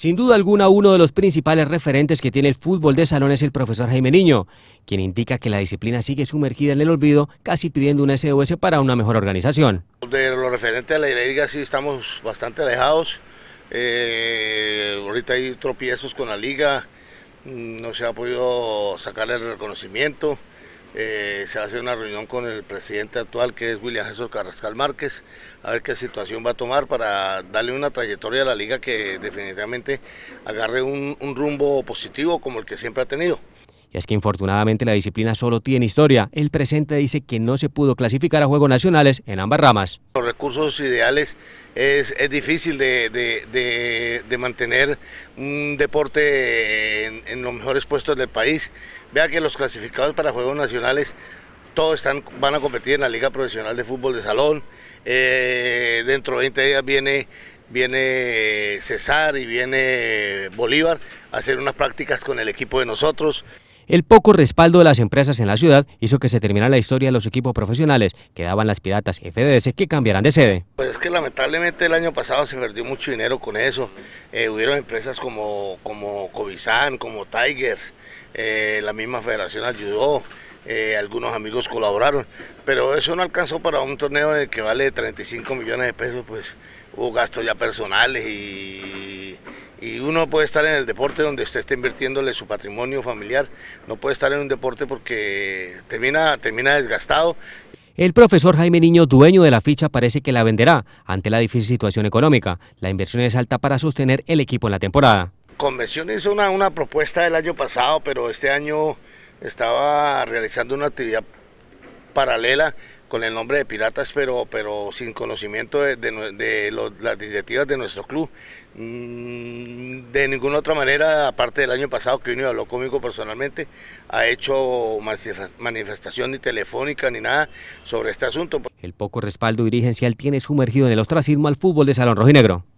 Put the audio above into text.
Sin duda alguna, uno de los principales referentes que tiene el fútbol de salón es el profesor Jaime Niño, quien indica que la disciplina sigue sumergida en el olvido, casi pidiendo un SOS para una mejor organización. De lo referente a la liga sí estamos bastante alejados, eh, ahorita hay tropiezos con la liga, mm, no se ha podido sacar el reconocimiento, eh, se hace una reunión con el presidente actual, que es William Jesús Carrascal Márquez, a ver qué situación va a tomar para darle una trayectoria a la liga que definitivamente agarre un, rumbo positivo como el que siempre ha tenido. Y es que infortunadamente la disciplina solo tiene historia. El presente dice que no se pudo clasificar a Juegos Nacionales en ambas ramas. Los recursos ideales es, difícil de mantener un deporte en, los mejores puestos del país. Vea que los clasificados para Juegos Nacionales, todos están, van a competir en la Liga Profesional de Fútbol de Salón. Eh, dentro de 20 días viene, viene César y viene Bolívar a hacer unas prácticas con el equipo de nosotros. El poco respaldo de las empresas en la ciudad hizo que se terminara la historia de los equipos profesionales que daban las Piratas FDS que cambiarán de sede. Pues es que lamentablemente el año pasado se perdió mucho dinero con eso. Eh, hubieron empresas como, como como Tigers, eh, la misma federación ayudó. Eh, algunos amigos colaboraron, pero eso no alcanzó para un torneo que vale 35 millones de pesos, pues hubo gastos ya personales y uno puede estar en el deporte donde usted esté invirtiéndole su patrimonio familiar, no puede estar en un deporte porque termina, termina desgastado. El profesor Jaime Niño, dueño de la ficha, parece que la venderá ante la difícil situación económica. La inversión es alta para sostener el equipo en la temporada. Convención hizo una, una propuesta del año pasado, pero este año estaba realizando una actividad paralela con el nombre de piratas, pero, pero sin conocimiento de, las directivas de nuestro club. Mm, de ninguna otra manera, aparte del año pasado que uno habló conmigo personalmente, ha hecho manifestación ni telefónica ni nada sobre este asunto. El poco respaldo dirigencial tiene sumergido en el ostracismo al fútbol de Salón Rojinegro.